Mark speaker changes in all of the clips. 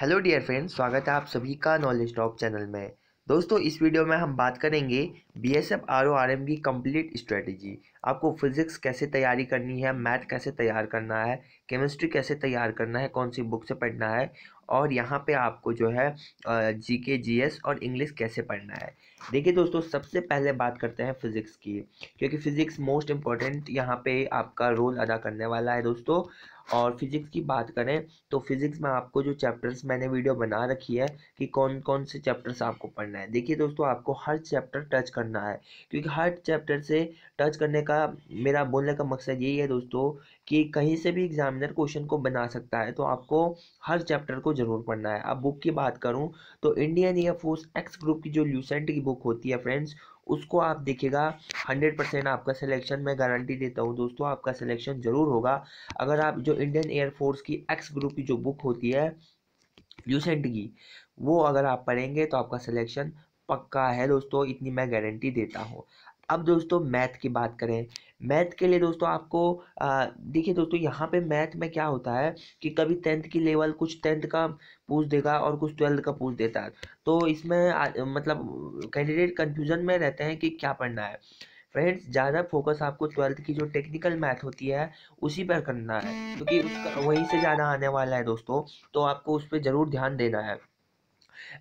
Speaker 1: hello dear friends स्वागत है आप सभी का नॉलेज टॉप चैनल में दोस्तों इस वीडियो में हम बात करेंगे B S F R O R M की कम्प्लीट स्ट्रेटजी आपको फिजिक्स कैसे तैयारी करनी है मैथ कैसे तैयार करना है केमिस्ट्री कैसे तैयार करना है कौन सी बुक से पढ़ना है और यहाँ पे आपको जो है जी के जी एस और इंग्लिश कैसे पढ़ना है देखिए दोस्तों सबसे पहले बात करते हैं फिज़िक्स की क्योंकि फिज़िक्स मोस्ट इम्पॉर्टेंट यहाँ पे आपका रोल अदा करने वाला है दोस्तों और फिज़िक्स की बात करें तो फिज़िक्स में आपको जो चैप्टर्स मैंने वीडियो बना रखी है कि कौन कौन से चैप्टर्स आपको पढ़ना है देखिए दोस्तों आपको हर चैप्टर टच करना करना है क्योंकि हर चैप्टर से टच करने का मेरा बोलने का मकसद यही है दोस्तों कि कहीं से भी एग्जामिनर क्वेश्चन को बना सकता है तो आपको हर चैप्टर को ज़रूर पढ़ना है अब बुक की बात करूँ तो इंडियन एयरफोर्स एक्स ग्रुप की जो ल्यूसेंट की बुक होती है फ्रेंड्स उसको आप देखिएगा 100 परसेंट आपका सिलेक्शन मैं गारंटी देता हूँ दोस्तों आपका सिलेक्शन ज़रूर होगा अगर आप जो इंडियन एयरफोर्स की एक्स ग्रुप की जो बुक होती है ल्यूसेंट की वो अगर आप पढ़ेंगे तो आपका सिलेक्शन पक्का है दोस्तों इतनी मैं गारंटी देता हूँ अब दोस्तों मैथ की बात करें मैथ के लिए दोस्तों आपको देखिए दोस्तों यहाँ पे मैथ में क्या होता है कि कभी टेंथ की लेवल कुछ टेंथ का पूछ देगा और कुछ ट्वेल्थ का पूछ देता है तो इसमें आ, मतलब कैंडिडेट कन्फ्यूजन में रहते हैं कि क्या पढ़ना है फ्रेंड्स ज़्यादा फोकस आपको ट्वेल्थ की जो टेक्निकल मैथ होती है उसी पर करना है क्योंकि तो उसका वहीं से ज़्यादा आने वाला है दोस्तों तो आपको उस पर ज़रूर ध्यान देना है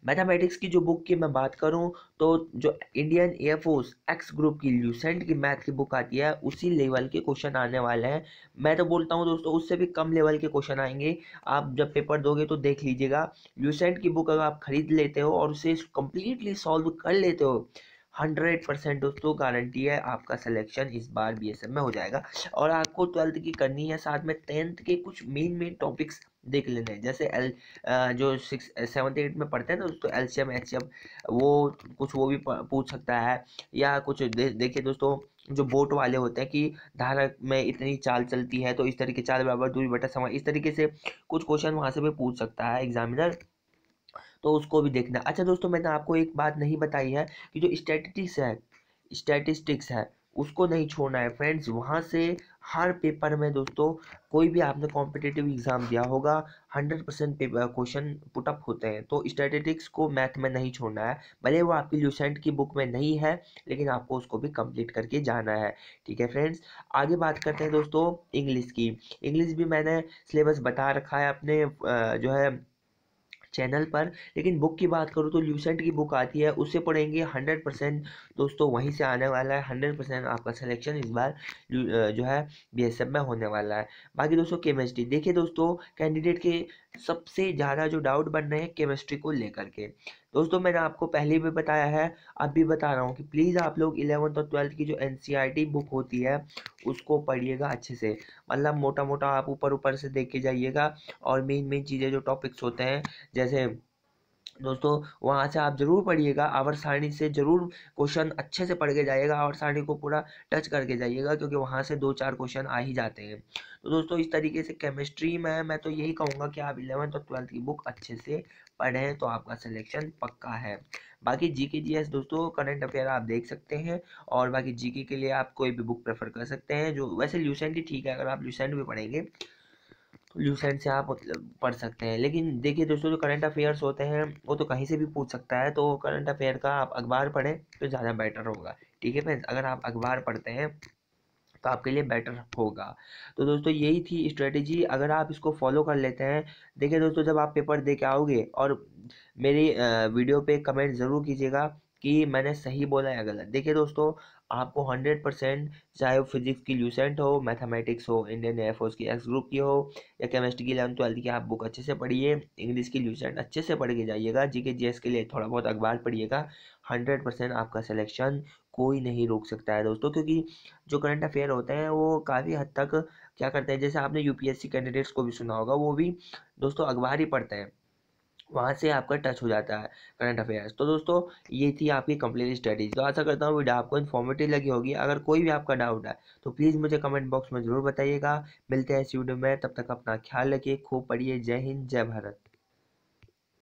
Speaker 1: मैथमेटिक्स की जो बुक की मैं बात करूं तो जो इंडियन एयरफोर्स एक्स ग्रुप की ल्यूसेंट की मैथ की बुक आती है उसी लेवल के क्वेश्चन आने वाले हैं मैं तो बोलता हूँ दोस्तों उससे भी कम लेवल के क्वेश्चन आएंगे आप जब पेपर दोगे तो देख लीजिएगा ल्यूसेंट की बुक अगर आप खरीद लेते हो और उसे कम्प्लीटली सॉल्व कर लेते हो हंड्रेड परसेंट दोस्तों गारंटी है आपका सिलेक्शन इस बार बी में हो जाएगा और आपको ट्वेल्थ की करनी है साथ में टेंथ के कुछ मेन मेन टॉपिक्स देख लेने हैं जैसे एल जो सिक्स सेवन्थ एट में पढ़ते हैं ना दोस्तों L C M H M वो कुछ वो भी पूछ सकता है या कुछ दे, देखिए दोस्तों जो बोट वाले होते हैं कि धारक में इतनी चाल चलती है तो इस तरीके चाल बराबर दूरी बटा समय इस तरीके से कुछ क्वेश्चन वहाँ से भी पूछ सकता है एग्जामिनर तो उसको भी देखना अच्छा दोस्तों मैंने आपको एक बात नहीं बताई है कि जो स्टैटिस्टिक्स है स्टैटिस्टिक्स है उसको नहीं छोड़ना है फ्रेंड्स वहाँ से हर पेपर में दोस्तों कोई भी आपने कॉम्पिटिटिव एग्ज़ाम दिया होगा hundred percent paper question put up होते हैं तो स्टैटिस्टिक्स को मैथ में नहीं छोड़ना है भले वो आपकी ल्यूसेंट की बुक में नहीं है लेकिन आपको उसको भी कंप्लीट करके जाना है ठीक है फ्रेंड्स आगे बात करते हैं दोस्तों इंग्लिश की इंग्लिश भी मैंने सिलेबस बता रखा है अपने जो है चैनल पर लेकिन बुक की बात करूँ तो ल्यूसेंट की बुक आती है उससे पढ़ेंगे हंड्रेड परसेंट दोस्तों वहीं से आने वाला है हंड्रेड परसेंट आपका सिलेक्शन इस बार जो है बी में होने वाला है बाकी दोस्तों केमिस्ट्री देखिए दोस्तों कैंडिडेट के सबसे ज़्यादा जो डाउट बन रहे हैं केमिस्ट्री को लेकर के दोस्तों मैंने आपको पहले भी बताया है अब भी बता रहा हूँ कि प्लीज़ आप लोग इलेवंथ और ट्वेल्थ की जो एन बुक होती है उसको पढ़िएगा अच्छे से मतलब मोटा मोटा आप ऊपर ऊपर से देख के जाइएगा और मेन मेन चीज़ें जो टॉपिक्स होते हैं जैसे दोस्तों वहाँ से आप ज़रूर पढ़िएगा आवर सारणी से ज़रूर क्वेश्चन अच्छे से पढ़ के जाइएगा आवर सारणी को पूरा टच करके जाइएगा क्योंकि वहाँ से दो चार क्वेश्चन आ ही जाते हैं तो दोस्तों इस तरीके से केमिस्ट्री में मैं तो यही कहूँगा कि आप इलेवंथ और ट्वेल्थ की बुक अच्छे से पढ़ें तो आपका सिलेक्शन पक्का है बाकी जी के जी एस दोस्तों करंट अफेयर आप देख सकते हैं और बाकी जी के लिए आप कोई भी बुक प्रेफर कर सकते हैं जो वैसे ल्यूसेंट ही ठीक है अगर आप ल्यूसेंट भी पढ़ेंगे लूसेंट से आप मतलब पढ़ सकते हैं लेकिन देखिए दोस्तों जो करंट अफेयर्स होते हैं वो तो कहीं से भी पूछ सकता है तो करंट अफेयर का आप अखबार पढ़ें तो ज़्यादा बेटर होगा ठीक है फ्रेंड्स अगर आप अखबार पढ़ते हैं तो आपके लिए बेटर होगा तो दोस्तों यही थी स्ट्रेटेजी अगर आप इसको फॉलो कर लेते हैं देखिए दोस्तों जब आप पेपर दे के आओगे और मेरी वीडियो पर कमेंट ज़रूर कीजिएगा कि मैंने सही बोला या गलत देखिए दोस्तों आपको हंड्रेड परसेंट चाहे वो फिजिक्स की लूसेंट हो मैथमेटिक्स हो इंडियन एयरफोर्स की एक्स ग्रुप की हो या केमिस्ट्री की इलेवन ट्वेल्थ की आप बुक अच्छे से पढ़िए इंग्लिश की लूसेंट अच्छे से पढ़ के जाइएगा जी के जी के लिए थोड़ा बहुत अखबार पढ़िएगा हंड्रेड परसेंट आपका सिलेक्शन कोई नहीं रोक सकता है दोस्तों क्योंकि जो करंट अफेयर होते हैं वो काफ़ी हद तक क्या करते हैं जैसे आपने यूपीएससी कैंडिडेट्स को भी सुना होगा वो भी दोस्तों अखबार ही पढ़ते हैं वहाँ से आपका टच हो जाता है करंट अफेयर्स तो दोस्तों ये थी आपकी कंप्लीट स्टडीज तो आशा करता हूँ वीडियो आपको इन्फॉर्मेटिव लगी होगी अगर कोई भी आपका डाउट है तो प्लीज़ मुझे कमेंट बॉक्स में ज़रूर बताइएगा मिलते हैं इस वीडियो में तब तक अपना ख्याल रखिए खूब पढ़िए जय हिंद जय भारत